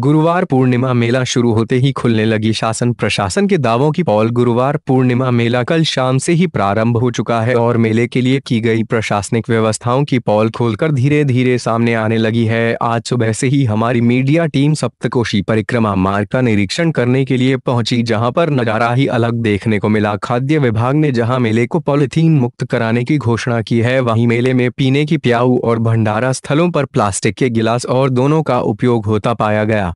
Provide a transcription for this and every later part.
गुरुवार पूर्णिमा मेला शुरू होते ही खुलने लगी शासन प्रशासन के दावों की पौल गुरुवार पूर्णिमा मेला कल शाम से ही प्रारंभ हो चुका है और मेले के लिए की गई प्रशासनिक व्यवस्थाओं की पौल खोलकर धीरे धीरे सामने आने लगी है आज सुबह से ही हमारी मीडिया टीम सप्तकोशी परिक्रमा मार्ग का निरीक्षण करने के लिए पहुंची जहाँ पर नजारा ही अलग देखने को मिला खाद्य विभाग ने जहाँ मेले को पॉलिथीन मुक्त कराने की घोषणा की है वही मेले में पीने की प्याऊ और भंडारा स्थलों पर प्लास्टिक के गिलास और दोनों का उपयोग होता पाया गया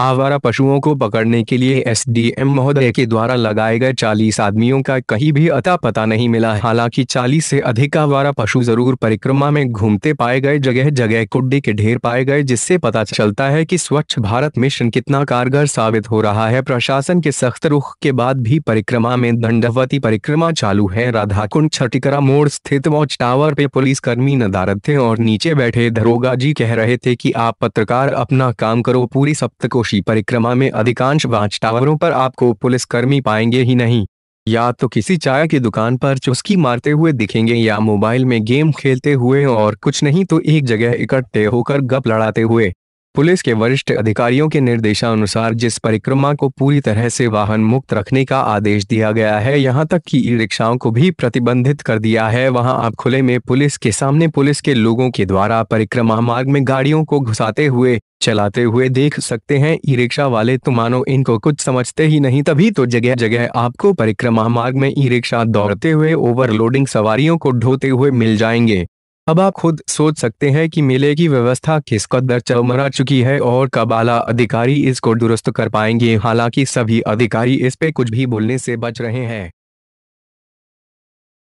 आवारा पशुओं को पकड़ने के लिए एसडीएम महोदय के द्वारा लगाए गए 40 आदमियों का कहीं भी अता पता नहीं मिला हालांकि 40 से अधिक आवारा पशु जरूर परिक्रमा में घूमते पाए गए जगह जगह कुड्डी के ढेर पाए गए जिससे पता चलता है कि स्वच्छ भारत मिशन कितना कारगर साबित हो रहा है प्रशासन के सख्त रुख के बाद भी परिक्रमा में दंडवती परिक्रमा चालू है राधाकुंड छटिकरा मोड़ स्थित वॉच टावर पे पुलिस कर्मी नदारत थे और नीचे बैठे दरोगा जी कह रहे थे की आप पत्रकार अपना काम करो पूरी सप्त को खुशी परिक्रमा में अधिकांश वाच टावरों पर आपको पुलिसकर्मी पाएंगे ही नहीं या तो किसी चाय की दुकान पर चुस्की मारते हुए दिखेंगे या मोबाइल में गेम खेलते हुए और कुछ नहीं तो एक जगह इकट्ठे होकर गप लड़ाते हुए पुलिस के वरिष्ठ अधिकारियों के निर्देशानुसार जिस परिक्रमा को पूरी तरह से वाहन मुक्त रखने का आदेश दिया गया है यहां तक कि ई रिक्शाओं को भी प्रतिबंधित कर दिया है वहां आप खुले में पुलिस के सामने पुलिस के लोगों के द्वारा परिक्रमा मार्ग में गाड़ियों को घुसाते हुए चलाते हुए देख सकते हैं ई रिक्शा वाले तो मानो इनको कुछ समझते ही नहीं तभी तो जगह जगह आपको परिक्रमा मार्ग में ई रिक्शा दौड़ते हुए ओवरलोडिंग सवारियों को ढोते हुए मिल जाएंगे अब आप खुद सोच सकते हैं कि मेले की व्यवस्था किस कदर चमरा चुकी है और कब आला अधिकारी इसको दुरुस्त कर पाएंगे हालांकि सभी अधिकारी इस पे कुछ भी बोलने से बच रहे हैं